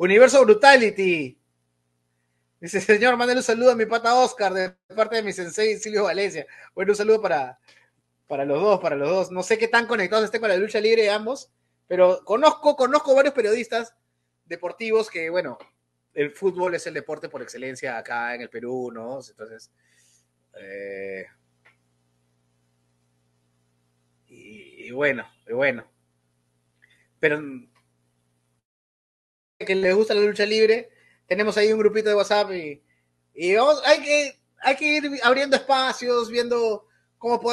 Universo Brutality. Dice, señor, mándale un saludo a mi pata Oscar de parte de mi sensei Silvio Valencia. Bueno, un saludo para, para los dos, para los dos. No sé qué tan conectados estén con la lucha libre ambos, pero conozco, conozco varios periodistas deportivos que, bueno, el fútbol es el deporte por excelencia acá en el Perú, ¿no? Entonces, eh, y, y, bueno, y bueno. Pero que les gusta la lucha libre, tenemos ahí un grupito de WhatsApp y, vamos, hay que, hay que ir abriendo espacios, viendo cómo podemos